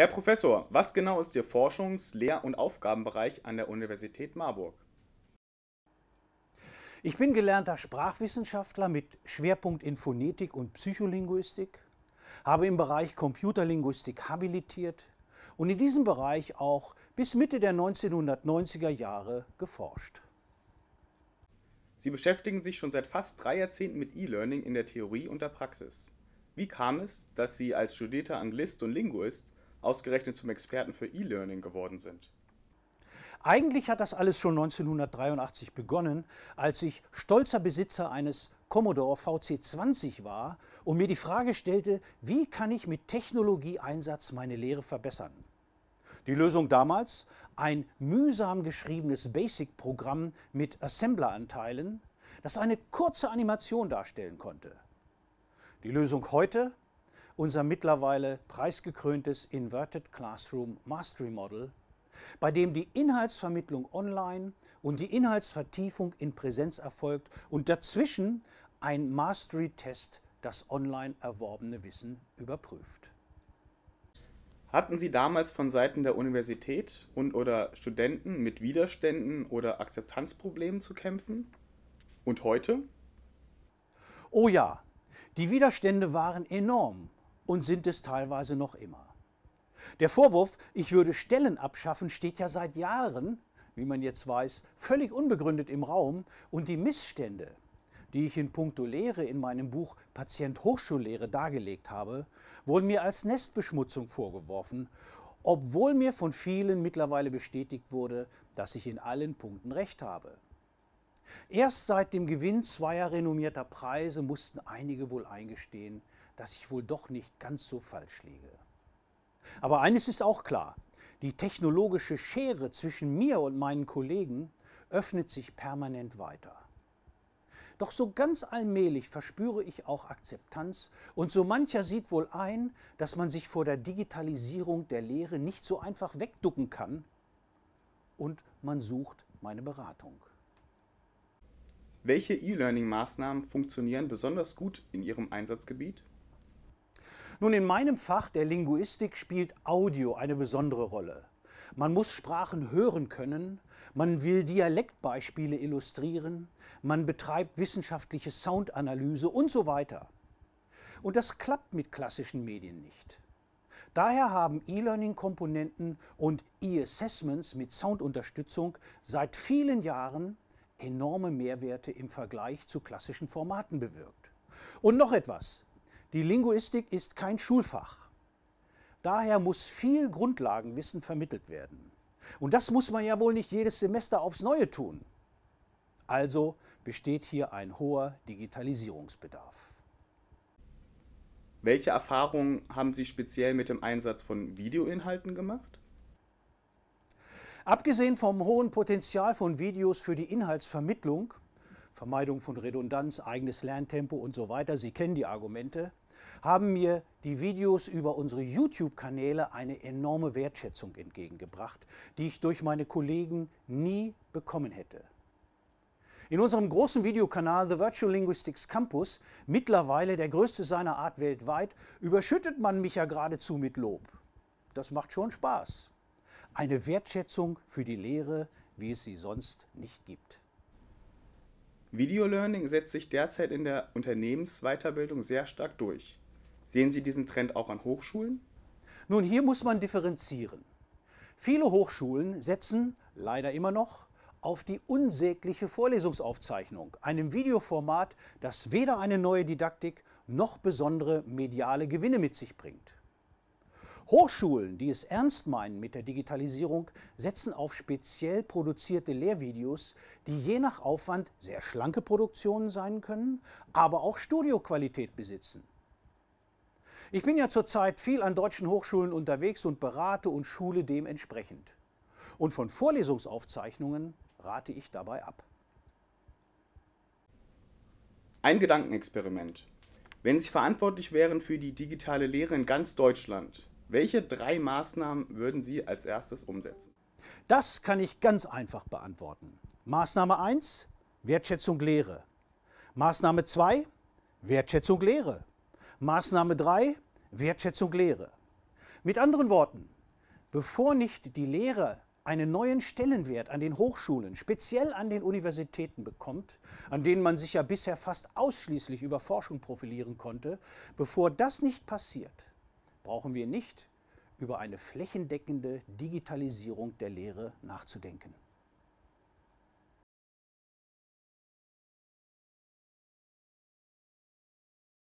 Herr Professor, was genau ist Ihr Forschungs-, Lehr- und Aufgabenbereich an der Universität Marburg? Ich bin gelernter Sprachwissenschaftler mit Schwerpunkt in Phonetik und Psycholinguistik, habe im Bereich Computerlinguistik habilitiert und in diesem Bereich auch bis Mitte der 1990er Jahre geforscht. Sie beschäftigen sich schon seit fast drei Jahrzehnten mit E-Learning in der Theorie und der Praxis. Wie kam es, dass Sie als studierter Anglist und Linguist ausgerechnet zum Experten für E-Learning geworden sind. Eigentlich hat das alles schon 1983 begonnen, als ich stolzer Besitzer eines Commodore VC20 war und mir die Frage stellte, wie kann ich mit Technologieeinsatz meine Lehre verbessern? Die Lösung damals? Ein mühsam geschriebenes Basic-Programm mit Assembler-Anteilen, das eine kurze Animation darstellen konnte. Die Lösung heute? unser mittlerweile preisgekröntes Inverted Classroom Mastery Model, bei dem die Inhaltsvermittlung online und die Inhaltsvertiefung in Präsenz erfolgt und dazwischen ein Mastery-Test das online erworbene Wissen überprüft. Hatten Sie damals von Seiten der Universität und oder Studenten mit Widerständen oder Akzeptanzproblemen zu kämpfen? Und heute? Oh ja, die Widerstände waren enorm und sind es teilweise noch immer. Der Vorwurf, ich würde Stellen abschaffen, steht ja seit Jahren, wie man jetzt weiß, völlig unbegründet im Raum und die Missstände, die ich in puncto Lehre in meinem Buch Patient Hochschullehre dargelegt habe, wurden mir als Nestbeschmutzung vorgeworfen, obwohl mir von vielen mittlerweile bestätigt wurde, dass ich in allen Punkten recht habe. Erst seit dem Gewinn zweier renommierter Preise mussten einige wohl eingestehen, dass ich wohl doch nicht ganz so falsch liege. Aber eines ist auch klar, die technologische Schere zwischen mir und meinen Kollegen öffnet sich permanent weiter. Doch so ganz allmählich verspüre ich auch Akzeptanz und so mancher sieht wohl ein, dass man sich vor der Digitalisierung der Lehre nicht so einfach wegducken kann und man sucht meine Beratung. Welche E-Learning-Maßnahmen funktionieren besonders gut in Ihrem Einsatzgebiet? Nun, in meinem Fach der Linguistik spielt Audio eine besondere Rolle. Man muss Sprachen hören können, man will Dialektbeispiele illustrieren, man betreibt wissenschaftliche Soundanalyse und so weiter. Und das klappt mit klassischen Medien nicht. Daher haben E-Learning-Komponenten und E-Assessments mit Soundunterstützung seit vielen Jahren enorme Mehrwerte im Vergleich zu klassischen Formaten bewirkt. Und noch etwas, die Linguistik ist kein Schulfach. Daher muss viel Grundlagenwissen vermittelt werden. Und das muss man ja wohl nicht jedes Semester aufs Neue tun. Also besteht hier ein hoher Digitalisierungsbedarf. Welche Erfahrungen haben Sie speziell mit dem Einsatz von Videoinhalten gemacht? Abgesehen vom hohen Potenzial von Videos für die Inhaltsvermittlung, Vermeidung von Redundanz, eigenes Lerntempo und so weiter, Sie kennen die Argumente, haben mir die Videos über unsere YouTube-Kanäle eine enorme Wertschätzung entgegengebracht, die ich durch meine Kollegen nie bekommen hätte. In unserem großen Videokanal The Virtual Linguistics Campus, mittlerweile der größte seiner Art weltweit, überschüttet man mich ja geradezu mit Lob. Das macht schon Spaß. Eine Wertschätzung für die Lehre, wie es sie sonst nicht gibt. Video Learning setzt sich derzeit in der Unternehmensweiterbildung sehr stark durch. Sehen Sie diesen Trend auch an Hochschulen? Nun, hier muss man differenzieren. Viele Hochschulen setzen leider immer noch auf die unsägliche Vorlesungsaufzeichnung, einem Videoformat, das weder eine neue Didaktik noch besondere mediale Gewinne mit sich bringt. Hochschulen, die es ernst meinen mit der Digitalisierung, setzen auf speziell produzierte Lehrvideos, die je nach Aufwand sehr schlanke Produktionen sein können, aber auch Studioqualität besitzen. Ich bin ja zurzeit viel an deutschen Hochschulen unterwegs und berate und schule dementsprechend. Und von Vorlesungsaufzeichnungen rate ich dabei ab. Ein Gedankenexperiment. Wenn Sie verantwortlich wären für die digitale Lehre in ganz Deutschland, welche drei Maßnahmen würden Sie als erstes umsetzen? Das kann ich ganz einfach beantworten. Maßnahme 1, Wertschätzung Lehre. Maßnahme 2, Wertschätzung Lehre. Maßnahme 3, Wertschätzung Lehre. Mit anderen Worten, bevor nicht die Lehre einen neuen Stellenwert an den Hochschulen, speziell an den Universitäten bekommt, an denen man sich ja bisher fast ausschließlich über Forschung profilieren konnte, bevor das nicht passiert, brauchen wir nicht über eine flächendeckende Digitalisierung der Lehre nachzudenken.